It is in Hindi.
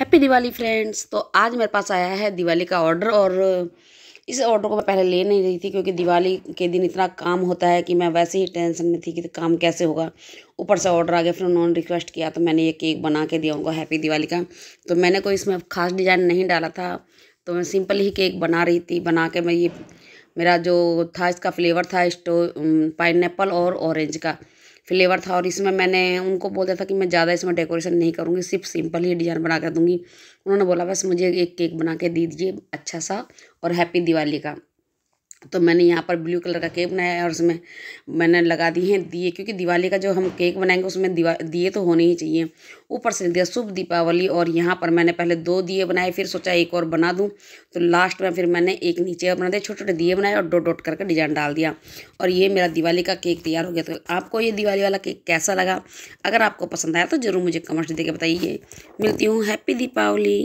हैप्पी दिवाली फ्रेंड्स तो आज मेरे पास आया है दिवाली का ऑर्डर और इस ऑर्डर को मैं पहले ले नहीं रही थी क्योंकि दिवाली के दिन इतना काम होता है कि मैं वैसे ही टेंशन में थी कि काम कैसे होगा ऊपर से ऑर्डर आ गया फिर उन्होंने रिक्वेस्ट किया तो मैंने ये केक बना के दिया उनको हैप्पी दिवाली का तो मैंने कोई इसमें खास डिज़ाइन नहीं डाला था तो मैं सिंपल ही केक बना रही थी बना के मैं ये मेरा जो था इसका फ्लेवर था स्टो पाइन और ऑरेंज का फ्लेवर था और इसमें मैंने उनको बोल दिया था कि मैं ज़्यादा इसमें डेकोरेशन नहीं करूँगी सिर्फ सिंपल ही डिज़ाइन बना कर दूँगी उन्होंने बोला बस मुझे एक केक बना के दे दीजिए अच्छा सा और हैप्पी दिवाली का तो मैंने यहाँ पर ब्लू कलर का केक बनाया है और उसमें मैंने लगा दी हैं दिए क्योंकि दिवाली का जो हम केक बनाएंगे उसमें दिवा दिए तो होने ही चाहिए ऊपर से दिया शुभ दीपावली और यहाँ पर मैंने पहले दो दिए बनाए फिर सोचा एक और बना दूँ तो लास्ट में फिर मैंने एक नीचे और बना दिया छोटे छोटे दिए बनाए और डोट डोट करके डिजाइन डाल दिया और ये मेरा दिवाली का केक तैयार हो गया तो आपको ये दिवाली वाला केक कैसा लगा अगर आपको पसंद आया तो ज़रूर मुझे कमेंट दे के बताइए मिलती हूँ हैप्पी दीपावली